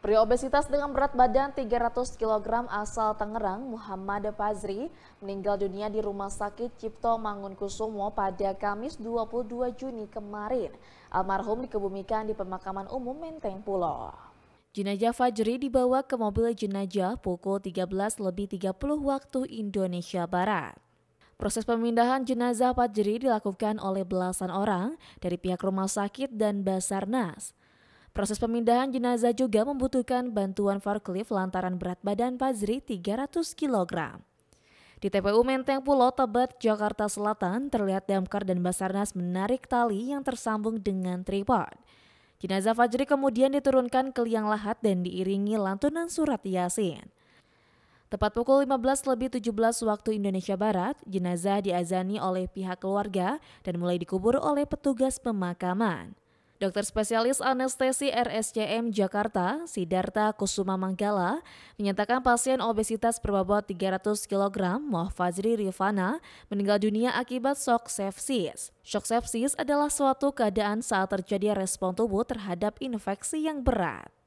Pria obesitas dengan berat badan 300 kg asal Tangerang, Muhammad Fazri, meninggal dunia di Rumah Sakit Cipto Mangunkusumo pada Kamis 22 Juni kemarin. Almarhum dikebumikan di pemakaman umum Menteng Pulau. Jenazah Fajri dibawa ke mobil jenazah pukul 13 lebih 30 waktu Indonesia Barat. Proses pemindahan jenazah Fajri dilakukan oleh belasan orang dari pihak rumah sakit dan Basarnas. Proses pemindahan jenazah juga membutuhkan bantuan forklift lantaran berat badan Fazri 300 kg. Di TPU Menteng Pulau Tebet, Jakarta Selatan, terlihat damkar dan Basarnas menarik tali yang tersambung dengan tripod. Jenazah Fajri kemudian diturunkan ke liang lahat dan diiringi lantunan surat Yasin. Tepat pukul 15 lebih 17 waktu Indonesia Barat, jenazah diazani oleh pihak keluarga dan mulai dikubur oleh petugas pemakaman. Dokter spesialis anestesi RSCM Jakarta, Sidarta Kusuma Manggala, menyatakan pasien obesitas berbobot 300 kg, Fajri Rivana, meninggal dunia akibat shock sepsis. Shock sepsis adalah suatu keadaan saat terjadi respon tubuh terhadap infeksi yang berat.